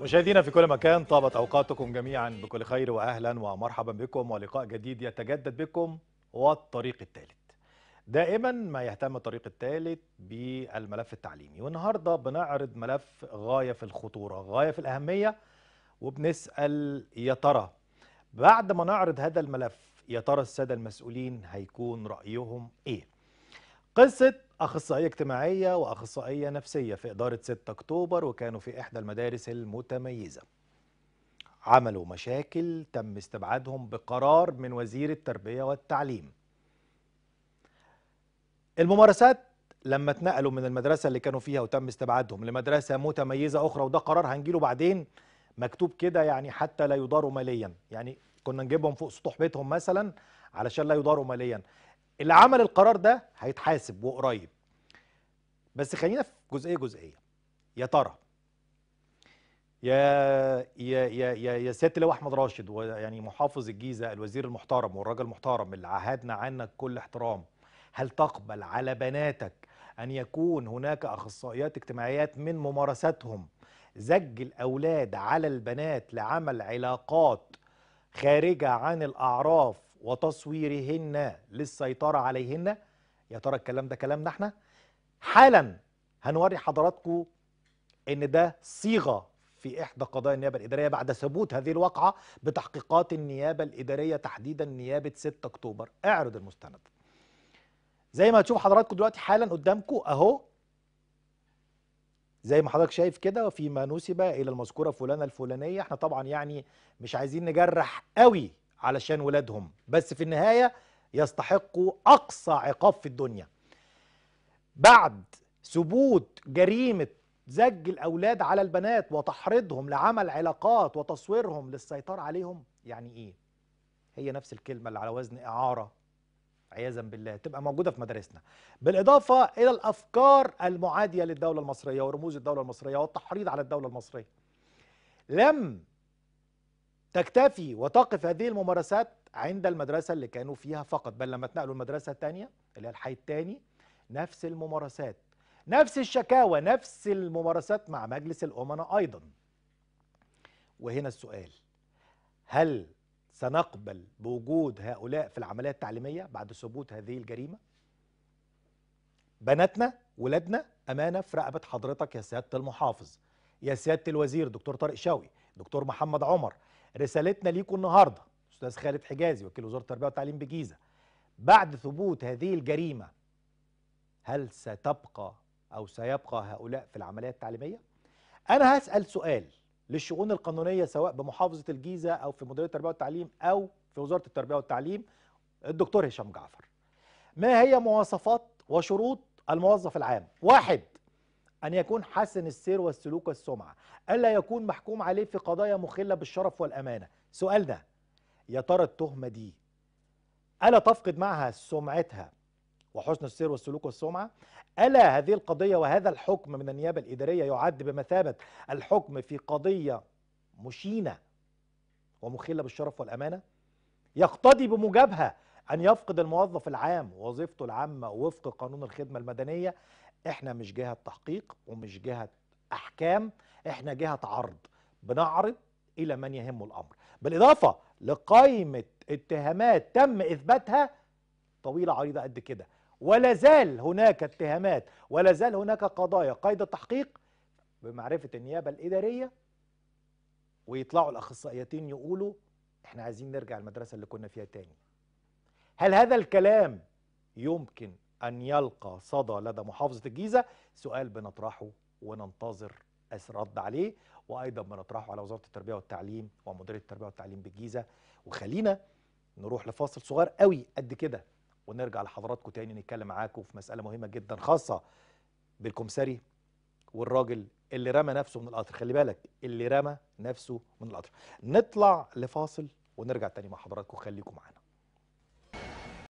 مشاهدينا في كل مكان طابت اوقاتكم جميعا بكل خير واهلا ومرحبا بكم ولقاء جديد يتجدد بكم والطريق الثالث دائما ما يهتم الطريق الثالث بالملف التعليمي والنهارده بنعرض ملف غايه في الخطوره غايه في الاهميه وبنسال يا ترى بعد ما نعرض هذا الملف يا ترى الساده المسؤولين هيكون رايهم ايه قصه أخصائية اجتماعية وأخصائية نفسية في إدارة 6 أكتوبر وكانوا في إحدى المدارس المتميزة عملوا مشاكل تم استبعادهم بقرار من وزير التربية والتعليم الممارسات لما اتنقلوا من المدرسة اللي كانوا فيها وتم استبعادهم لمدرسة متميزة أخرى وده قرار هنجيله بعدين مكتوب كده يعني حتى لا يضاروا ماليا يعني كنا نجيبهم فوق سطوح بيتهم مثلا علشان لا يضاروا ماليا اللي عمل القرار ده هيتحاسب وقريب بس خلينا في جزئيه جزئيه يا ترى يا يا يا يا, يا سياده اللواء احمد راشد ويعني محافظ الجيزه الوزير المحترم والراجل المحترم اللي عهدنا عنك كل احترام هل تقبل على بناتك ان يكون هناك اخصائيات اجتماعيات من ممارساتهم زج الاولاد على البنات لعمل علاقات خارجه عن الاعراف وتصويرهن للسيطرة عليهن يا ترى الكلام ده كلامنا احنا حالا هنوري حضراتكم ان ده صيغة في إحدى قضايا النيابة الإدارية بعد ثبوت هذه الواقعة بتحقيقات النيابة الإدارية تحديدا نيابة 6 أكتوبر اعرض المستند زي ما هتشوف حضراتكم دلوقتي حالا قدامكم أهو زي ما حضرتك شايف كده وفيما نسب إلى المذكورة فلانة الفلانية احنا طبعا يعني مش عايزين نجرح قوي علشان ولادهم بس في النهاية يستحقوا أقصى عقاب في الدنيا بعد ثبوت جريمة زج الأولاد على البنات وتحريضهم لعمل علاقات وتصويرهم للسيطرة عليهم يعني إيه؟ هي نفس الكلمة اللي على وزن إعارة عياذا بالله تبقى موجودة في مدارسنا بالإضافة إلى الأفكار المعادية للدولة المصرية ورموز الدولة المصرية والتحريض على الدولة المصرية لم تكتفي وتقف هذه الممارسات عند المدرسة اللي كانوا فيها فقط بل لما تنقلوا المدرسة الثانية اللي هي الحي الثاني نفس الممارسات نفس الشكاوى نفس الممارسات مع مجلس الأمناء أيضا وهنا السؤال هل سنقبل بوجود هؤلاء في العملية التعليمية بعد ثبوت هذه الجريمة؟ بناتنا ولادنا أمانة في رقبة حضرتك يا سيادة المحافظ يا سيادة الوزير دكتور طارق شوقي دكتور محمد عمر رسالتنا ليكم النهارده استاذ خالد حجازي وكيل وزاره التربيه والتعليم بجيزه بعد ثبوت هذه الجريمه هل ستبقى او سيبقى هؤلاء في العمليه التعليميه انا هسال سؤال للشؤون القانونيه سواء بمحافظه الجيزه او في مديريه التربيه والتعليم او في وزاره التربيه والتعليم الدكتور هشام جعفر ما هي مواصفات وشروط الموظف العام واحد أن يكون حسن السير والسلوك والسمعة ألا يكون محكوم عليه في قضايا مخلة بالشرف والأمانة سؤال ده يا ترى التهمة دي ألا تفقد معها سمعتها وحسن السير والسلوك والسمعة ألا هذه القضية وهذا الحكم من النيابة الإدارية يعد بمثابة الحكم في قضية مشينة ومخلة بالشرف والأمانة يقتضي بمجابها أن يفقد الموظف العام وظيفته العامة وفق قانون الخدمة المدنية احنا مش جهة تحقيق ومش جهة احكام احنا جهة عرض بنعرض الى من يهمه الامر بالاضافة لقائمة اتهامات تم اثباتها طويلة عريضة قد كده ولا زال هناك اتهامات ولا زال هناك قضايا قيد التحقيق بمعرفة النيابة الادارية ويطلعوا الاخصائيتين يقولوا احنا عايزين نرجع المدرسة اللي كنا فيها تاني هل هذا الكلام يمكن أن يلقى صدى لدى محافظة الجيزة سؤال بنطرحه وننتظر رد عليه وأيضا بنطرحه على وزارة التربية والتعليم ومديرية التربية والتعليم بالجيزة وخلينا نروح لفاصل صغير قوي قد كده ونرجع لحضراتكم تاني نتكلم معاكم في مسألة مهمة جدا خاصة بالكمساري والراجل اللي رمى نفسه من القطر خلي بالك اللي رمى نفسه من القطر نطلع لفاصل ونرجع تاني مع حضراتكم خليكم معانا